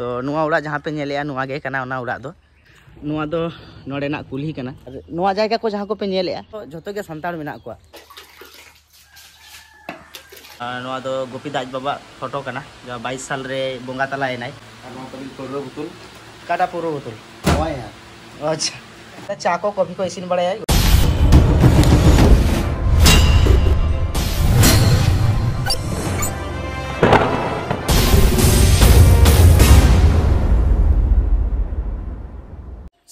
तो जहाँ पे नेले ना उड़ा दो कुली कना को जहाँ को पे नेले तो जोतो गोपी दाज बाबा फोटो कना जो साल रे बोंगा तला एनाय और नुआ काटा पुरो बुतुल अच्छा तो चाको कॉफी को इसी बड़ा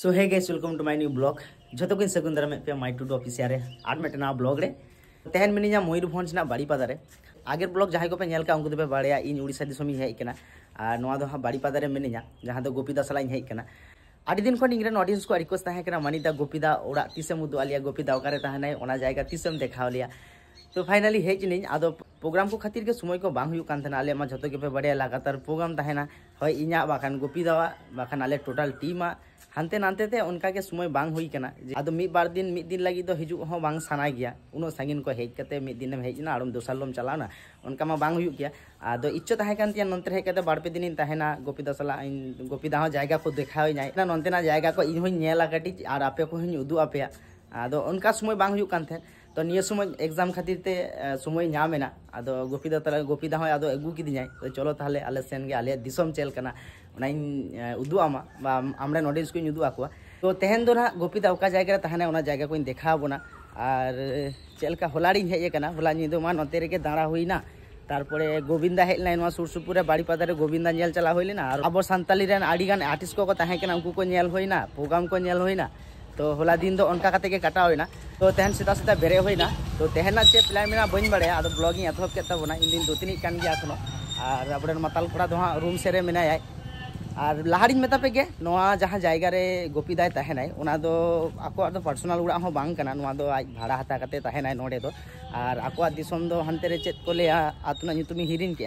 so hey guys welcome to my new blog जो कि सेकुंदर में पे माई टू अफिस आठ मेटे ना ब्लॉग रे तेन मिनी मयूरभ बाड़ीपादा आगे ब्लॉग जहाँ कोपे उनको बड़े इन उड़ीसा दिसम हेकना और ना हाँ बाड़ीपादा मिनी जहाँ तो गोपीदा साला हेकना आठ दिन खन इन अडियंस को रिक्वेस्ट तहकना मानीदा गोपीदा और तीसम उदू आलिया गोपीदा वे तहना जगह तीसम देखा लिया तो फाइनली हेचनी अब प्रोग्राम को खातिर के समय को बात जो पे बड़े लगातार प्रोग्राम तहना होय इन बाखान गोपी दावा बाखान आल टोटल टीम हानते नानते ते उनका के समय बांग हुई कना आदो मिद बार दिन मिद दिन लगी तो हिजू हो बांग साना गया उनो सांगिन को हेज कते मिद दिन में हेज ना आड़म दोसर लोम चलाना उनका मा बांग हुई गया आदो इच्छो ताहे कन तिया नंतर हे कते बार पे दिन ताहेना गोपी इन गोपी दाहो जायगा को देखा होई जाय ना नंते ना जायगा को इन होई नेला कटी आर आपे को हिन उदु आपे आदो उनका समय बांग हुई कन थे तो निये समय एग्जाम खातिर ते समय नाम एना गोपी दा तला गोपी दा होय अदो अगु किदिनाय तो चलो ताहले आले सेन गे आले दिसम चेल कना उनाइन उदु आमा बा आमरे नोटिस को उदु आकुआ तो तहन दो गोपी दा ओका जायगा तहना ओना जायगा कोइन देखा बोना আর চেলকা হোলাড়ি হেজে কানা হোলা নিদো মা নতে রেগে দাঁড়া হই না তারপরে গোবিন্দা হেল নাই নোয়া সুরসুপুরে বাড়িপাদারে গোবিন্দা নেল চালা হইলেন আর আবো সান্তালি রেন আড়িগান আর্টিস্ট কো তাহে কেনা উনকু কো নেল হই না প্রোগ্রাম কো নেল হই না तो होला दिन दो तो उनका तो तहन सीधा सीधा बेरे तो तो होना तो तहना चे प्लान में बन बड़ा अब ब्लॉगिंग एतहब के तबना इन दुतनी कान गया और अपने माताल कोड़ा दो हाँ रूम से मेनाय और लहाड़ी मतापे जहाँ जगह रे गोपी दाय उड़ा आज भाड़ा हता कते नोडे दो और आको दिसम चेत को लेया आतना के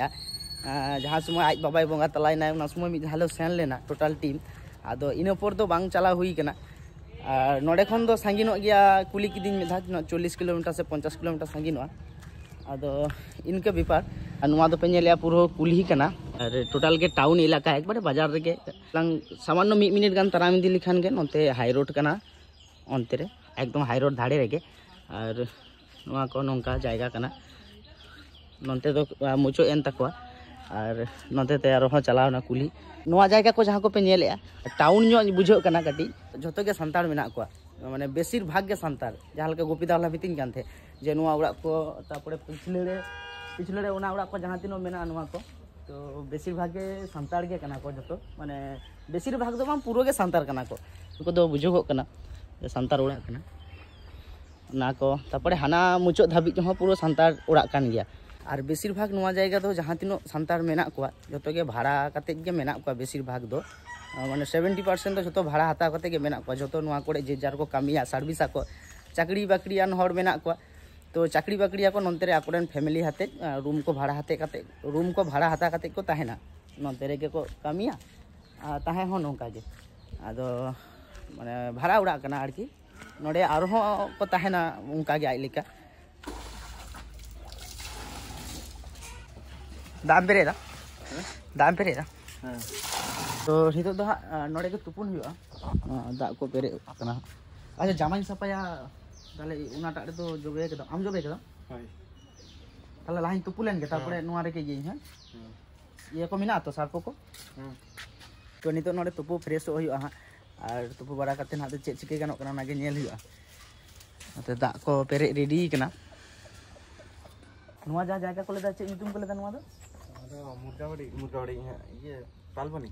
जहाँ समय आज बाबा बंगा तलायना उना समय मिद हालो सेन लेना टोटाल टीम आदो इनपर तो बांग चला हुई कना और नोड़े खन दो सांगिनो गया कुली किदिन में धा चल्लिस किलोमीटर से पंचाश किलोमीटर सांगिनो अदो इनके बेपार और पे ले पूरा कुल्ही करना और टोटाल के टाउन इलाका एक बारे बाजार रे सामान्य मिड मिनट गान ताराम इदी लेखान नते हाई रोड करना अंते रे एकदम हाई रोड धाड़े रे और नोका जगह करना नते तो मुचो एन तकवा और नोते और चलावना कुली नवा जगह को जहाँ को पे नेले टाउन नो बुझे कना कटी जो के संताल मेना को माने बेसिर भाग के संताल जहाँ लगे गोपीदा वाला मितिन कान थे जे नुआ उड़ा को तापरे पिछले रे पिछले रे उड़ा को जहाँ तीनो मेना नुआ को तो बेसिर भाग के संताल के कना को जोतो माने बेसिर भाग दो तो पूरो के कना को दो कना उड़ा कना ना को तापरे हाना मुचो धाबी जो पूरा संताल उड़ा कान गया और बेसिर ना नवा जगह दो तो जहाँ तीन सानतार मे जो भाड़ा कते के मेना सेवेंटी पार्सेंट भाग दो तो माने भाड़ा हत्या कते जो मेना कुआ जे जार को कमी सार्विस को चाकरी बाकरियान मे तो चाकरी बाकरिया को नंतरे आकोरेन फैमिली हाते रूम को भाड़ा हाते कते रूम को भाड़ा हत्या कते को तहना नंतरे को कमी तहे हो नोका जे अदो भाड़ा उड़ा कि नोडे आरो को ताहेना उनका आज लेकिन Daan pere da? Daan pere da? So, situ tuh, Norek ke tupun juga. Daan ko pere kena. Aja jaman siapa ya? Dale una itu juga ke Am jobe ke da? Hai. Kalau lain tupulan ke, tapi nuare ke jeng ya? Iya mina atau sarpo ko? Tuh ini tuh nore tupu fresh oh juga. Ar tupu barang hati cek cek kan, karena nagi nyel juga. Atau tak ko pere ready kena? Nuah jah jah ke kulit aja, itu kulit nuah tuh? মুদ্রাবাড়ি মুদ্রাবাড়ি হ্যাঁ ইয়ে পালবনি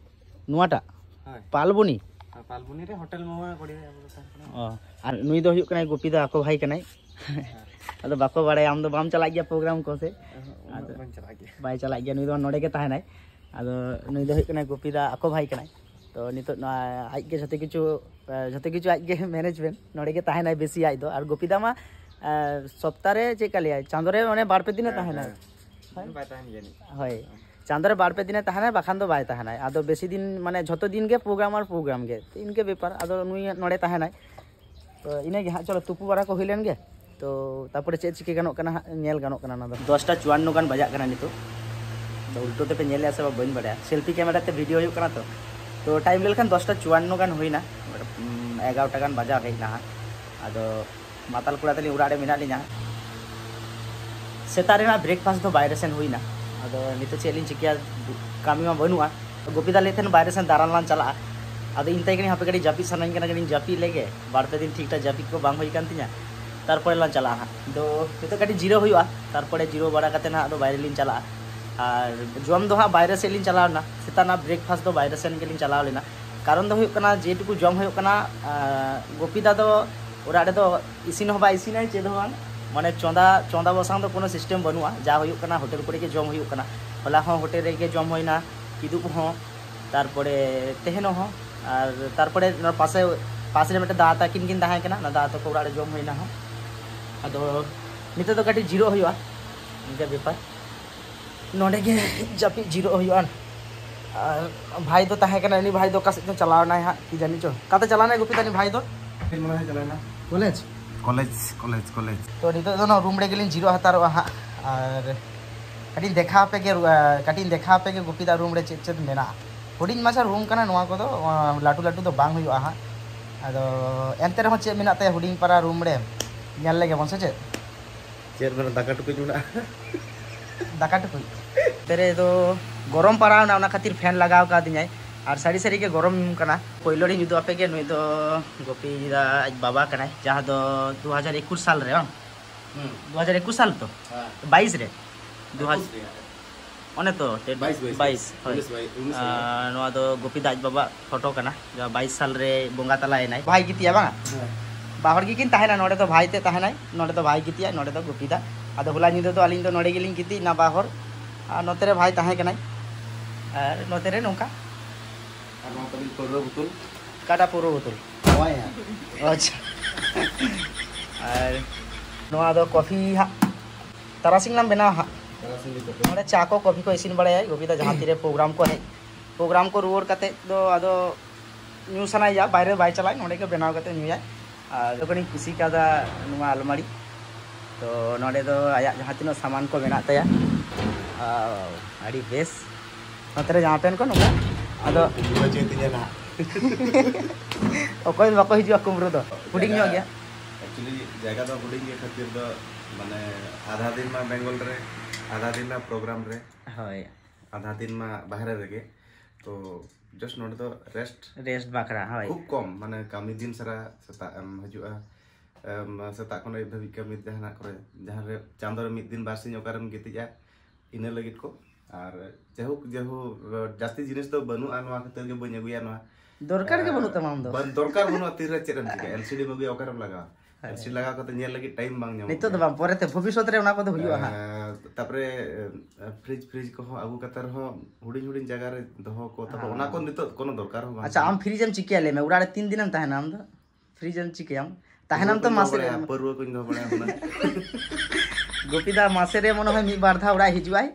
নুয়াটা হ্যাঁ পালবনি পালবনি রে hotel মোমা করিবে ও আর নুই দো হুᱭᱩᱜ ᱠᱟᱱᱟᱭ ᱜᱚᱯᱤ ᱫᱚ ᱟᱠᱚ ᱵᱷᱟᱭ ᱠᱟᱱᱟᱭ ᱟᱫᱚ ᱵᱟᱠᱚ ᱵᱟᱲᱟᱭᱟ ᱟᱢ ᱫᱚ ᱵᱟᱢ ᱪᱟᱞᱟᱜ ᱜᱮᱭᱟ ᱯᱨᱳᱜᱨᱟᱢ ᱠᱚ ᱥᱮ ᱟᱫᱚ ᱵᱟᱹᱧ ᱪᱟᱞᱟᱜ ᱜᱮᱭᱟ ᱵᱟᱭ ᱪᱟᱞᱟᱜ ᱜᱮᱭᱟ ᱱᱩᱭ ᱫᱚ ᱱᱚᱰᱮ ᱜᱮ ᱛᱟᱦᱮᱱᱟᱭ ᱟᱫᱚ ᱱᱩᱭ ᱫᱚ ᱦᱩᱭᱩᱜ ᱠᱟᱱᱟᱭ ᱜᱚᱯᱤ ᱫᱟ ᱟᱠᱚ ᱵᱷᱟᱭ ᱠᱟᱱᱟᱭ ᱛᱚ ᱱᱤᱛᱚᱜ ᱱᱚᱣᱟ ᱟᱡ ᱜᱮ ᱡᱚᱛᱚ ᱠᱤᱪᱷᱩ ᱡᱚᱛᱚ ᱠᱤᱪᱷᱩ ᱟᱡ ᱜᱮ ᱢᱮᱱᱮᱡᱢᱮᱱᱴ ᱱᱚᱰᱮ ᱜᱮ ᱛᱟᱦᱮᱱᱟᱭ ᱵᱮᱥᱤ ᱟᱡ ᱫᱚ ᱟᱨ ᱜᱚᱯᱤ ᱫᱟ ᱢᱟ ᱥᱚᱯᱛᱟᱦ ᱨᱮ ᱪᱮᱫ ᱠᱟ ᱞᱟᱹᱭᱟ ᱪᱟᱸᱫᱚ ᱨᱮ ᱚᱱᱮ ᱵᱟᱨ ᱯᱮ ᱫᱤᱱᱮ ᱛᱟᱦᱮᱱᱟᱭ चांदर बार पे दिन बाखान ᱛᱟᱦᱮᱱᱟᱭ ᱵᱟᱠᱷᱟᱱ ᱫᱚ ᱵᱟᱭ ᱛᱟᱦᱮᱱᱟᱭ ᱟᱫᱚ ᱵᱮᱥᱤ ᱫᱤᱱ ᱢᱟᱱᱮ ᱡᱷᱚᱛᱚ प्रोग्राम ᱜᱮ ᱯᱨᱳᱜᱨᱟᱢ ᱟᱨ ᱯᱨᱳᱜᱨᱟᱢ ᱜᱮ ᱤᱱᱠᱟᱹ तो इन्हें हाँ चलो तुपू बारा को हिलेन गे तो चे चिके गनो कना नेल गनो दसटा चुवान्न गान बजा कर नित तो उल्टो तेपे नल से बड़ा सेल्फी कैमरा ते भिडियो हो तो तो टाइम लेकिन दसटा चुवान्न गान होना एगारोटा गान बजा है ना अद माताल कुड़ा उड़ा मेना सेतारेना ब्रेकफास्ट तो बारे सेन हुई ना अब नित चेली चिका कामी बनू गोपीदा लेते बारे सेन दारान लान चला अब इन तक हापे कहीं जपी सना कहीं जपी लेगे बारपे दिन ठीक ठाक जपी को बांग तरपे लान चला हाँ तो कहीं जिरो हुआ तरह जिरो बड़ा ना बारे लीन चला और जो दो हाँ बारे सेन चलावना सेता ब्रेकफास्ट तो बारे सेन गली चलाव लेना कारण तो होना जेटुकू जम हो गोपीदा तो इसी इसी चेद ᱢᱟᱱᱮ ᱪᱚᱸᱫᱟ ᱪᱚᱸᱫᱟ ᱵᱟᱥᱟᱝ ᱫᱚ ᱠᱳᱱᱳ ᱥᱤᱥᱴᱮᱢ ᱵᱟᱹᱱᱩᱜᱼᱟ ᱡᱟ ᱦᱩᱭᱩᱜ ᱠᱟᱱᱟ ᱦᱳᱴᱮᱞ ᱠᱚᱨᱮ ᱜᱮ ᱡᱚᱢ ᱦᱩᱭᱩᱜ ᱠᱟᱱᱟ ᱦᱚᱞᱟ ᱦᱚᱸ ᱦᱳᱴᱮᱞ ᱨᱮᱜᱮ ᱡᱚᱢ ᱦᱩᱭᱱᱟ ᱠᱤᱫᱩᱵ ᱦᱚᱸ ᱛᱟᱨᱯᱚᱨᱮ ᱛᱮᱦᱮᱱ ᱦᱚᱸ ᱟᱨ ᱛᱟᱨᱯᱚᱨᱮ पासे पास में दा तकिन किन दाकना दा तक उड़ा जम होना अद नित तो कटी जिरो इनका बेपार नोड़े जपी जिरो और भाई तो भाई दो चलाना हाँ कि जानी चो कते चलाना गुपी तानी भाई दो कॉलेज কলেজ কলেজ কলেজ তো নিতো জন রুম রে গেলিন জিরো হাতার আর কাটিন দেখা পে গে কাটিন দেখা পে গে গোপিদা দা রুম রে চেদ চেদ মেনা হুডিন মাছা রুম কানা নোয়া কো দো লাটু লাটু তো বাং হুইয়া হা আদো এনতে রহ চেদ মেনা তে হুডিন পারা রুম রে ᱧᱮᱞ চে চের ᱥᱮᱪᱮᱫ ᱪᱮᱫ ᱵᱮᱱ জুনা ᱴᱩᱠᱩᱡ ᱢᱮᱱᱟᱜᱼᱟ তেরে তো গরম পারা না ওনা খাতির ফ্যান লাগাও কা দিনাই और सारी सारी के गरम रही जुदा आपे नई तो गोपी जुदा आज बाबा जहाँ दो हज़ार एकुश साल रे दो हज़ार एकुश साल तो बस रे दो तो बस दो गोपी दाज बाबा फोटो जहाँ बस साल रे बंगा तला एना भाई गितिया बांगा बाहर की किन तहना नोडे तो भाई ते तहना नोडे तो भाई गितिया नोडे तो गोपी दा आदो होला निदो तो आलिन तो नोडे गेलिन गिति ना बाहर आ नोते भाई तहेना कनाई और नोते रे नोका আমার কবির পূর্ব ভুতুল कॉफी तरासिंग नाम बना हाँ चा को कॉफी को इसीन बड़ा गोबिदा जहाँ तीर प्रोग्राम को है प्रोग्राम को रुवर करते दो अदो न्यू सना जा बाहर बाय चलाए नोड़े बनाव करते न्यू जाए और का अलमारी तो ना जहाँ तीनों सामान को बना तया अड़ी बेस नतरे जहाँ पे उनको नुका ᱟᱫᱚ ᱡᱤᱣᱟ ᱪᱮᱛᱤᱧᱟ ᱱᱟ ᱚᱠᱚᱭ ᱵᱟᱠᱚ ᱦᱤᱡᱩᱜᱼᱟ ᱠᱩᱢᱨᱩ ᱫᱚ ᱦᱩᱰᱤᱧ ᱧᱚᱜ ᱜᱮᱭᱟ एक्चुअली जगह तो बुलिंग के खातिर तो माने आधा दिन में बेंगल रे आधा दिन में प्रोग्राम रे हाय आधा दिन में बाहर रे तो जस्ट नोट तो रेस्ट रेस्ट बाकरा हाय खूब कम माने कामी दिन सारा सेता हजुआ ᱥᱮᱛᱟᱜ ᱠᱷᱚᱱ ᱟᱹᱭᱩᱵ ᱫᱷᱟᱹᱵᱤᱡ ᱠᱟᱹᱢᱤ ᱡᱟᱦᱟᱱᱟᱜ ᱠᱚᱨᱮ ᱡᱟᱦᱟᱸ ᱨᱮ ᱪᱟᱸᱫᱚ ᱨᱮ ᱢᱤᱫ ᱫᱤᱱ ᱵᱟᱨᱥᱤᱧ ᱚᱠᱟᱨᱮᱢ ᱜᱤᱛᱤᱡᱼᱟ ᱤᱱᱟᱹ ᱞᱟᱹᱜᱤᱫ ᱠᱚ ᱟᱨ ᱡᱟᱭᱦᱳᱠ ᱡᱟᱭᱦᱳᱠ ᱡᱟᱹᱥᱛᱤ ᱡᱤᱱᱤᱥ ᱫᱚ ᱵᱟᱹᱱᱩᱜᱼᱟ ᱱᱚᱣᱟ ᱠᱷᱟᱹᱛᱤᱨ ᱜᱮ ᱵᱟᱹᱧ ᱟᱹᱜᱩᱭᱟ ᱱᱚᱣᱟ ᱫᱚᱨᱠᱟᱨ ᱜᱮ ᱵᱟᱹᱱᱩᱜ ᱛᱟᱢᱟ ᱟᱢ ᱫᱚ ᱫᱚᱨᱠᱟᱨ ᱵᱟᱹᱱᱩᱜᱼᱟ ᱛᱤᱨᱮ ᱪᱮᱫ ᱮᱢ ᱪᱤᱠᱟᱹᱭᱟ ᱮᱞᱥᱤᱰᱤ ᱮᱢ ᱟᱹᱜᱩᱭᱟ ᱚᱠᱟᱨᱮᱢ ᱞᱟᱜᱟᱣᱟ ᱮᱞᱥᱤᱰᱤ ᱞᱟᱜᱟᱣ ᱠᱟᱛᱮ ᱧᱮᱞ ᱞᱟᱹᱜᱤᱫ ᱴᱟᱭᱤᱢ ᱵᱟᱝ ᱧᱟᱢᱚᱜᱼᱟ ᱱᱤᱛᱚᱜ ᱫᱚ ᱵᱟᱝ ᱯᱚᱨᱮᱛᱮ ᱵᱷᱚᱵᱤᱥᱥᱚᱛ ᱨᱮ ᱚᱱᱟ ᱠᱚᱫᱚ ᱦᱩᱭᱩᱜᱼᱟ ᱛᱟᱯᱚᱨᱮ ᱯᱷᱨᱤᱡ ᱯᱷᱨᱤᱡ ᱠᱚᱦᱚᱸ ᱟᱹᱜᱩ ᱠᱟᱛᱮ ᱨᱮᱦᱚᱸ ᱦᱩᱰᱤᱧ ᱦᱩᱰᱤᱧ ᱡᱟᱭᱜᱟ ᱨᱮ ᱫᱚᱦᱚ ᱠᱚ ᱛᱟᱯᱚᱨ ᱚᱱᱟ ᱠᱚ ᱱᱤᱛᱚᱜ ᱠᱳᱱᱳ ᱫᱚᱨᱠᱟᱨ ᱦᱚᱸ ᱵᱟᱝ ᱟᱪᱪᱷᱟ ᱟᱢ ᱯᱷᱨᱤᱡ ᱮᱢ ᱪᱤᱠᱟᱹᱭᱟ ᱞᱟᱹᱭ ᱢᱮ ᱚᱲᱟᱜ ᱨᱮ ᱛᱤᱱ ᱫᱤᱱ ᱮᱢ ᱛᱟᱦᱮᱱᱟ ᱟᱢ ᱫᱚ ᱯᱷᱨᱤᱡ ᱮᱢ ᱪᱤᱠᱟᱹᱭᱟᱢ ᱛᱟᱦᱮᱱᱟᱢ ᱛᱚ ᱢᱟᱥᱮ ᱯᱟᱹᱨᱣᱟᱹ ᱠᱚᱧ ᱫᱚᱦᱚ ᱵᱟᱲᱟᱭᱟ ᱜᱩᱯᱤ ᱫᱟ ᱢᱟᱥᱮ ᱨᱮ ᱢᱚᱱᱮ ᱦᱚᱭ ᱢᱤᱫ ᱵᱟᱨ ᱫᱷᱟᱣ ᱚᱲᱟᱜ ᱦᱤᱡᱩᱜ ᱟᱭ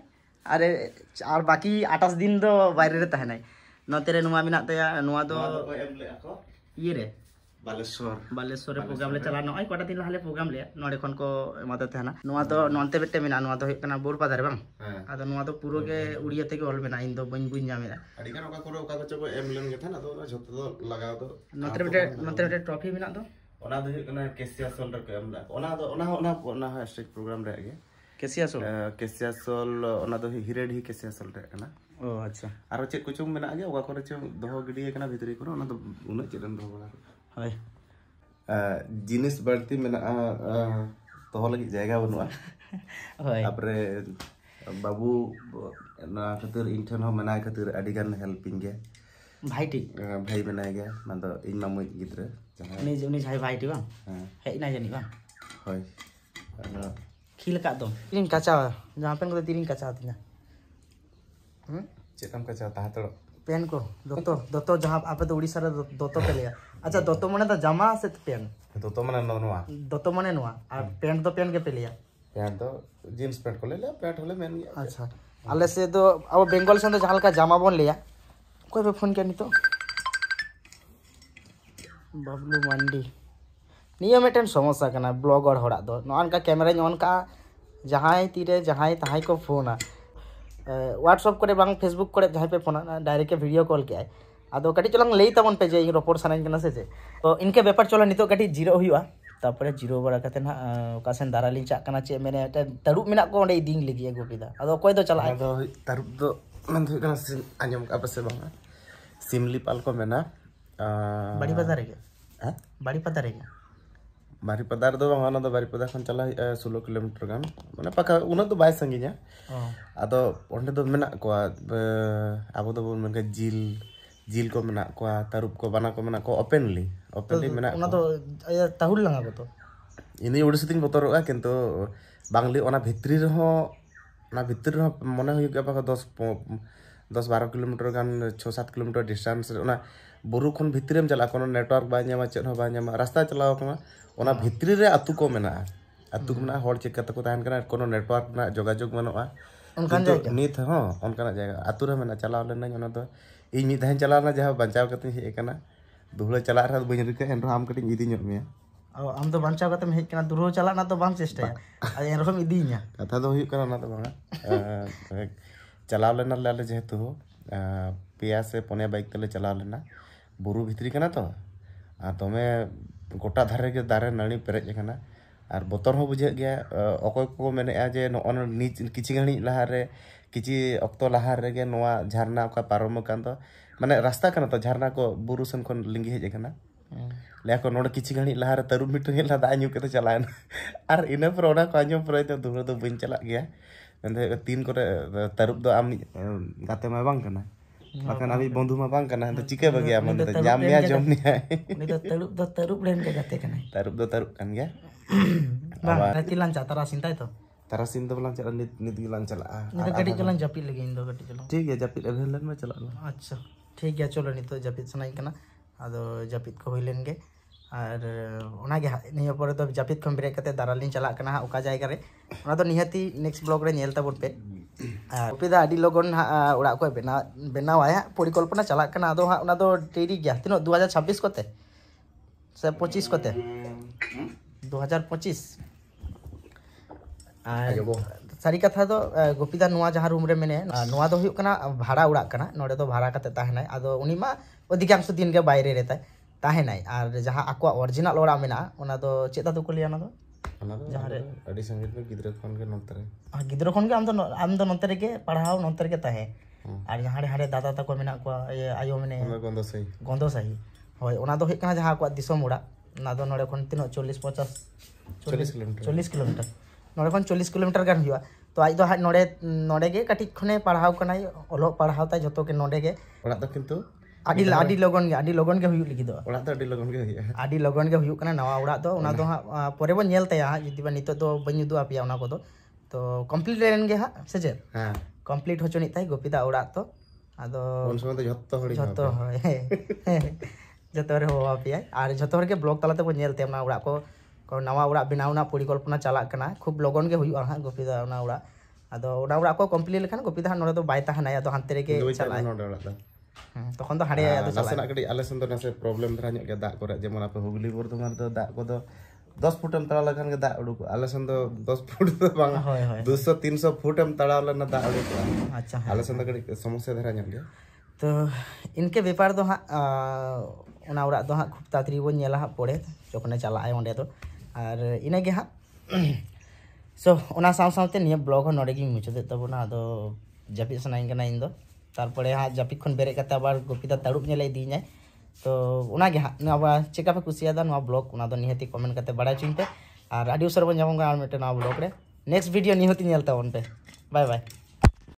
আরে আর বাকি আঠাশ দিন তো বাইরে রে তাহে নাই নতে রে নুয়া মেনা তায়া নুয়া দো ইয়ে রে বালেশ্বর বালেশ্বরে প্রোগ্রাম লে চালা নয় কটা দিন লাহালে প্রোগ্রাম লে নড়ে খন কো মাতে তাহে না নুয়া দো নন্তে বেটে মেনা নুয়া দো হইকনা বোর বাজার বাং হ্যাঁ। আদো নুয়া দো পুরো গে উড়িয়া থেকে অলবে না ইন দো বইন বুইন জামেরা আড়ি কান ওকা করে ওকা কচো এমলেন গে থানা দো যত দো লাগাও দো নতে বেটে নতে বেটে ট্রফি মেনা দো ᱚᱱᱟ ᱫᱚ ᱦᱩᱭᱩᱜ ᱠᱟᱱᱟ ᱠᱮᱥᱤᱭᱟ ᱥᱚᱞ ᱨᱮᱠᱚ ᱮᱢ ᱞᱮᱫᱟ ᱚᱱᱟ ᱫᱚ ᱚᱱᱟ ᱦᱚᱸ ᱚᱱᱟ ᱚᱱᱟ ᱦᱚᱸ ᱥᱴᱮᱡ ᱯᱨᱳᱜᱨᱟᱢ ᱨᱮᱭᱟᱜ ᱜᱮ ᱠᱮᱥᱤᱭᱟᱥᱚᱞ ᱠᱮᱥᱤᱭᱟᱥᱚᱞ ᱚᱱᱟ ᱫᱚ ᱦᱤᱨᱮᱰ ᱦᱤ ᱠᱮᱥᱤᱭᱟᱥᱚᱞ ᱨᱮ ᱠᱟᱱᱟ ᱚ ᱟᱪᱪᱷᱟ ᱟᱨᱚ ᱪᱮᱫ ᱠᱚᱪᱚᱝ ᱢᱮᱱᱟᱜ ᱜᱮᱭᱟ ᱚᱠᱟ ᱠᱚᱨᱮ ᱪᱚᱝ ᱫᱚᱦᱚ ᱜᱤᱰᱤ ᱟᱠᱟᱱᱟ ᱵᱷᱤᱛᱨᱤ ᱠᱚᱨᱮ ᱚᱱᱟ ᱫᱚ ᱩᱱᱟᱹᱜ ᱪᱮᱫ ᱮᱢ ᱫᱚᱦᱚ ᱵᱟᱲᱟ ᱦᱳᱭ ᱡᱤᱱᱤᱥ ᱵᱟᱹᱲᱛᱤ ᱢᱮᱱᱟᱜᱼᱟ ᱫᱚᱦᱚ ᱞᱟᱹᱜᱤᱫ ᱡᱟᱭᱜᱟ ᱵᱟᱹᱱᱩᱜᱼᱟ ᱦᱳᱭ ᱛᱟᱯᱚᱨᱮ ᱵᱟᱵᱩ ᱱᱚᱣᱟ ᱠᱷᱟᱹᱛᱤᱨ ᱤᱧ ᱴᱷᱮᱱ ᱦᱚᱸ ᱢᱮᱱᱟᱭ ᱠᱷᱟᱹᱛᱤᱨ ᱟᱹᱰᱤ ᱜᱟᱱ ᱦᱮᱞᱯᱤᱧ ᱜᱮ भाई टी भाई बनाए गया मतलब इन मामू गिद्रे उन्हें उन्हें भाई भाई टी बांग है इना जनी बांग होय ᱠᱷᱤᱞ ᱟᱠᱟᱫ ᱫᱚ ᱛᱤᱨᱤᱧ ᱠᱟᱪᱟᱣᱟ ᱡᱟᱢᱟ ᱯᱮᱱ ᱠᱚᱫᱚ ᱛᱤᱨᱤᱧ ᱠᱟᱪᱟᱣ ᱛᱤᱧᱟ ᱪᱮᱫ ᱮᱢ ᱠᱟᱪᱟᱣ ᱛᱟᱦᱟ ᱛᱚᱲᱚ पेन को दोतो दोतो जहाँ आप तो उड़ीसा रे दोतो पे लिया अच्छा दोतो मने तो जमा से तो पेन दोतो मने नोनवा दोतो मने नोवा और हम्म। पेन तो पेन के पे लिया पेन तो जींस पेंट को ले लिया पेंट होले मेन अच्छा आले से तो अब बंगाल से तो जहाँ का जमा बन लिया कोई पे फोन के नहीं तो बबलू मंडी निया मेटन समस्या करना ब्लॉगर होड़ा दो नॉनका कैमरा नॉनका जहाँ तीरे जहाँ तहाँ को फोन ह्वाट्सअप करे बांग फेसबुक करे पे फोन डायरेक्ट भिडियो कल के आए अदो कटी चलो लई पे जे इन रोपड़ सानाई से तो इनके बेपार चलो नितो कटी जीरो जिरो तापरे जीरो बड़ा ना ओकासन दाराली चाक करना चे मेरे तरुब मेना को ओंडे दिंग लगी अगो केदा अदो कोई तो चला अदो तरुब दो मन हुई आजम का पसे बांगा को मेना बड़ी बाजार है बड़ी बाजार है बारीपदार तो बारीपदा खन चला सोलो किलोमीटर गान मैं पाखा उन्हें तो बाई संगी अब तो जिल जिल को मना को तारूप को बना को मना को ओपनली ओपनली मना को तो या ताहुल लगा बतो इन्हें उड़े से बतो रोगा किंतु बांग्ली ओना भित्री रहो ना भित्री रहो मना हुई क्या पका दस दस बारह किलोमीटर का छः सात किलोमीटर डिस्टेंस ओना बुरु खन भित्रेम चला को नेटवर्क बामा चेह रास्ता चलावना हाँ। भित्री अतु को अतु को हाँ। चेक को नेटवर्क जोाजोग नित हाँ जगह अतुर चलावना इन चलावना जहाँ बाचा कर हेकना दुहड़े चला रहा बी रिका एन आम कटी इदी मे आम तो बाचा कर हेकना दुहड़ चलाना तो चेष्टा एन इदीना कथा तो चलावना जेहतु पे से पनिया बैक तेल चलावना बुरु भितरी करना तो तुम्हें गोटा धारे के दारे नाणी पेरेज और बतर हों बुझे गया अकय को जे नीच किचि घड़ी लहारे किचि अक्त लहारे झारना अका पारम तो माने रास्ता कर तो झारना को बुरु सन लिंगी हज लिया को नोड़ किचि घड़ी लहारे तरु मिटन हेल्ला दा नुके तो चलाएन और इनपर आजम पर दूर तो बी चला तीन को तरुब तो आम गाते में बांग Iya, makan abi bondu ma pang kana hanta nah, chika bagi aman nah, ta jamnya jamnya ni to tarup do tarup len ka tega nih tarup tuh tarup kan ya bang nanti lanca tarasin ta itu tarasin to lanca nit nit lanca lah ni gadi jalan japit lagi indo gadi jalan ठीक ya japit enggak len ma chala acha ठीक ya चलो nih tuh जपित सुनाई करना अदो जपित को भी लेंगे ᱟᱨ ᱚᱱᱟᱜᱮ ᱱᱤᱭᱟᱹ ᱯᱚᱨᱮ ᱫᱚ ᱡᱟᱹᱯᱤᱫ ᱠᱷᱚᱱ ᱵᱮᱨᱮᱫ ᱠᱟᱛᱮ ᱫᱟᱬᱟᱱ ᱞᱤᱧ ᱪᱟᱞᱟᱜ ᱠᱟᱱᱟ ᱚᱠᱟ ᱡᱟᱭᱜᱟ ᱨᱮ ᱚᱱᱟ ᱫᱚ ᱱᱤᱦᱟᱹᱛᱤ ᱱᱮᱠᱥᱴ ᱵᱞᱚᱜ ᱨᱮ ᱧᱮᱞ ᱛᱟᱵᱚᱱ ᱯᱮ ᱟᱨ ᱩᱯᱤᱫᱟ ᱟᱹᱰᱤ ᱞᱚᱜᱚᱱ ᱦᱟᱸᱜ ᱚᱲᱟᱜ ᱠᱚᱭ ᱵᱮᱱᱟᱣ ᱵᱮᱱᱟᱣᱟᱭ ᱦᱟᱸᱜ ᱯᱚᱨᱤᱠᱚᱞᱯᱚᱱᱟ ᱪᱟᱞᱟᱜ ᱠᱟᱱᱟ ᱟᱫᱚ ᱦᱟᱸᱜ ᱚᱱᱟ ᱫᱚ ᱰᱮᱨᱤ ᱜᱮᱭᱟ ᱛᱤᱱᱟᱹᱜ ᱫᱩ ᱦᱟᱡᱟᱨ ᱪᱷᱟᱵᱵᱤᱥ ᱠᱚᱛᱮ ᱥᱮ ᱯᱚᱸᱪᱤᱥ ᱠᱚᱛᱮ ᱫᱩ ᱦᱟᱡᱟᱨ ᱯᱚᱸᱪᱤᱥ ᱟᱨ सारी कथा तो गोपीदा नवा जहाँ रूम रे मेने नवा तो भाड़ा उड़ा भाड़ा उड़ा कना नोडे तो भाड़ा करते ताहना अदो उनी मा अधिकांश दिन के बाहर रहता है তাহে নাই আর যাহা আকুয়া অরিজিনাল লড়া মিনা ওনা তো চেতা তো কলি আনা তো যাহা রে অডি সংগীত মে গিদরখন কে ন ন তরে আর গিদরখন কে আম তো আম তো ন তরে কে পড়াউ ন তরে কে তাহে আর যাহা রে হারে দাদা তা কো মিনা কোয়া ই আইও মিনে গন্ডসাই গন্ডসাই হয় ওনা তো হেকনা যাহা কোয়া দিশম উড়া না তো নড়েখন 30 40 50 40 কিমি 40 কিমি নড়েখন 40 কিমি গৰ হিয়া তো আজ তো নড়ে নড়ে গে কাটিখনে পড়াউ কানাই অলপ পড়াউ তা যতো কে নড়ে গে ওনা তো কিন্তু लगन लगन लगन ना तो तो से तो। तो हाँ, हाँ। हो गोपी दा तो आदो उन समय तो जत्तो जत्तो जत्तो रे हो जत्तो के ब्लॉग तलाते तो को को नवा ओड़ा बनावना परिकल्पना चला खूब लगन के हुई हां गोपी दा आदो को कंप्लीट लेखन गोपी दा हाँ, नोरे तो तो के चला ᱛᱚᱠᱷᱚᱱ ᱫᱚ ᱦᱟᱸᱰᱮ ᱟᱫᱚ ᱱᱟᱥᱮᱱᱟᱜ ᱠᱟᱹᱴᱤᱡ ᱟᱞᱮ ᱥᱮᱱ ᱫᱚ ᱱᱟᱥᱮ ᱯᱨᱚᱵᱞᱮᱢ ᱫᱷᱟᱨᱟ ᱧᱚᱜ ᱜᱮᱭᱟ ᱫᱟᱜ ᱠᱚᱨᱮ ᱡᱮᱢᱚᱱ ᱟᱯᱮ ᱦᱩᱜᱽᱞᱤ ᱵᱚᱨᱫᱷᱚᱢᱟᱱ ᱨᱮᱫᱚ ᱫᱟᱜ ᱠᱚᱫᱚ ᱫᱚᱥ ᱯᱷᱩᱴᱮᱢ ᱛᱟᱲᱟᱣ ᱞᱮᱠᱷᱟᱱ ᱜᱮ ᱫᱟᱜ ᱩᱰᱩᱠᱚᱜᱼᱟ ᱟᱞᱮ ᱥᱮᱱ ᱫᱚ ᱫᱚᱥ ᱯᱷᱩᱴ ᱫᱚ ᱵᱟᱝ ᱫᱩᱥᱚ ᱛᱤᱱᱥᱚ ᱯᱷᱩᱴᱮᱢ ᱛᱟᱲᱟᱣ ᱞᱮᱱᱟ ᱫᱟᱜ ᱩᱰᱩᱠᱚᱜᱼᱟ ᱟᱪᱪᱷᱟ ᱟᱞᱮ ᱥᱮᱱ ᱫᱚ ᱠᱟᱹᱴᱤᱡ ᱥᱚᱢᱚᱥᱥᱟ ᱫᱷᱟᱨᱟ ᱧᱚᱜ ᱜᱮᱭᱟ ᱛᱚ ᱤᱱᱠᱟᱹ ᱵᱮᱯᱟᱨ ᱫᱚ ᱦᱟᱸᱜ ᱚᱱᱟ ᱚᱲᱟᱜ ᱫᱚ ᱦᱟᱸᱜ ᱠᱷᱩᱵ ᱛᱟᱲᱟᱛᱟᱲᱤ ᱵᱚᱱ ᱧᱮᱞᱟ ᱦᱟᱸᱜ ᱯᱚᱨᱮ ᱡᱚᱠᱷᱚᱱᱮ ᱪᱟᱞᱟᱜᱼᱟᱭ ᱚᱸᱰᱮ ᱫᱚ ᱟᱨ ᱤᱱᱟᱹᱜᱮ ᱦᱟᱸᱜ ᱥᱚ ᱚᱱᱟ ᱥᱟᱶ ᱥᱟᱶᱛᱮ ᱱᱤᱭᱟᱹ ᱵᱞᱚᱜ ᱦᱚᱸ ᱱᱚᱰᱮᱜᱤᱧ ᱢᱩᱪᱟᱹᱫᱮᱫ ᱛᱟᱵᱚᱱᱟ ᱟᱫᱚ ᱡᱟᱹᱯᱤᱫ ᱥᱟᱱᱟᱧ ᱠᱟᱱᱟ ᱤᱧ ᱫᱚ तारे हाँ जपिद खन बेरे अब गोपीदा तड़ूब नेल दीजिए तो अब चेकपे कुशिया ब्लग निहती कमेंट बड़ा चुनते और अभी उसे बन जाम ब्लग्रे नेक्स्ट भिडियो निहती पे बाय बाय